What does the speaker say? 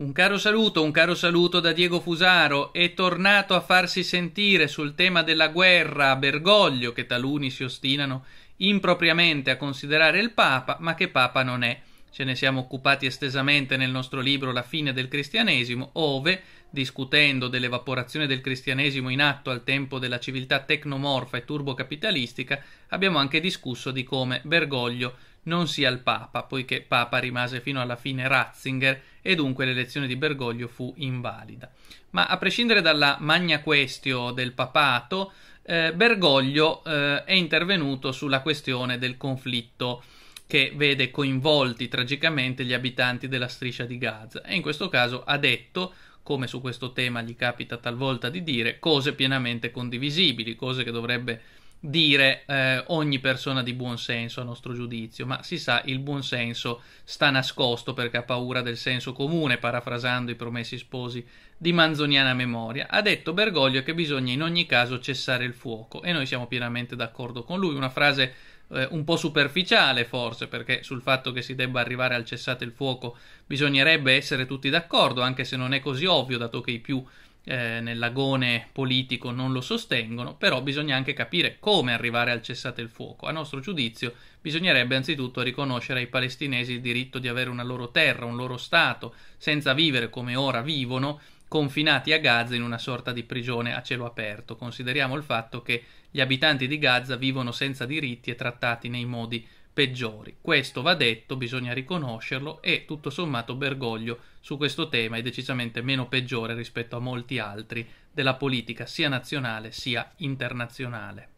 Un caro saluto, un caro saluto da Diego Fusaro. È tornato a farsi sentire sul tema della guerra a Bergoglio, che taluni si ostinano impropriamente a considerare il Papa, ma che Papa non è. Ce ne siamo occupati estesamente nel nostro libro La fine del cristianesimo, ove, discutendo dell'evaporazione del cristianesimo in atto al tempo della civiltà tecnomorfa e turbocapitalistica, abbiamo anche discusso di come Bergoglio non sia il Papa, poiché Papa rimase fino alla fine Ratzinger e dunque l'elezione di Bergoglio fu invalida. Ma a prescindere dalla magna questio del papato, eh, Bergoglio eh, è intervenuto sulla questione del conflitto che vede coinvolti tragicamente gli abitanti della striscia di Gaza e in questo caso ha detto come su questo tema gli capita talvolta di dire, cose pienamente condivisibili, cose che dovrebbe dire eh, ogni persona di buonsenso a nostro giudizio, ma si sa il buonsenso sta nascosto perché ha paura del senso comune, parafrasando i promessi sposi di manzoniana memoria. Ha detto Bergoglio che bisogna in ogni caso cessare il fuoco e noi siamo pienamente d'accordo con lui, una frase eh, un po' superficiale forse, perché sul fatto che si debba arrivare al cessate il fuoco bisognerebbe essere tutti d'accordo, anche se non è così ovvio dato che i più eh, nell'agone politico non lo sostengono, però bisogna anche capire come arrivare al cessate il fuoco. A nostro giudizio bisognerebbe anzitutto riconoscere ai palestinesi il diritto di avere una loro terra, un loro Stato, senza vivere come ora vivono, confinati a Gaza in una sorta di prigione a cielo aperto. Consideriamo il fatto che gli abitanti di Gaza vivono senza diritti e trattati nei modi peggiori. Questo va detto, bisogna riconoscerlo e tutto sommato Bergoglio su questo tema è decisamente meno peggiore rispetto a molti altri della politica sia nazionale sia internazionale.